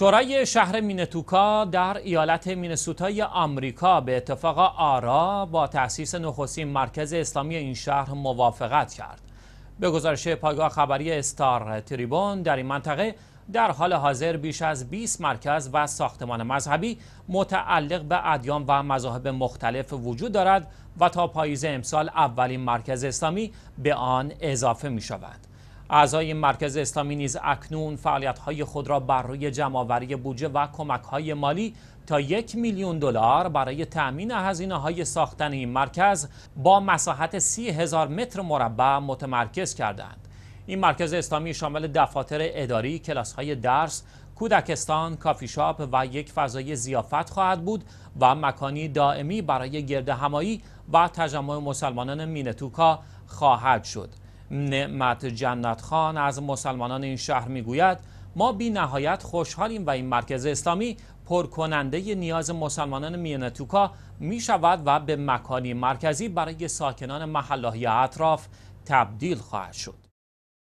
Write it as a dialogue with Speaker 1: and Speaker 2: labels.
Speaker 1: شورای شهر مینتوکا در ایالت مینسوتای آمریکا به اتفاق آرا با تأسیس نخستین مرکز اسلامی این شهر موافقت کرد. به گزارش پایگاه خبری استار تریبون در این منطقه در حال حاضر بیش از 20 مرکز و ساختمان مذهبی متعلق به ادیان و مذاهب مختلف وجود دارد و تا پاییز امسال اولین مرکز اسلامی به آن اضافه می شود. اعضای مرکز اسلامی نیز اکنون فعالیت‌های خود را بر روی جمعآوری بودجه و کمک‌های مالی تا یک میلیون دلار برای تأمین هزینه های ساختن این مرکز با مساحت سی هزار متر مربع متمرکز کردند. این مرکز اسلامی شامل دفاتر اداری، کلاس های درس، کودکستان، کافی شاپ و یک فضای زیافت خواهد بود و مکانی دائمی برای گرد همایی و تجمع مسلمانان مینتوکا خواهد شد. نعمت جنت خان از مسلمانان این شهر میگوید ما بی نهایت خوشحالیم و این مرکز اسلامی پرکننده نیاز مسلمانان مینتوکا می شود و به مکانی مرکزی برای ساکنان محله اطراف تبدیل خواهد شد.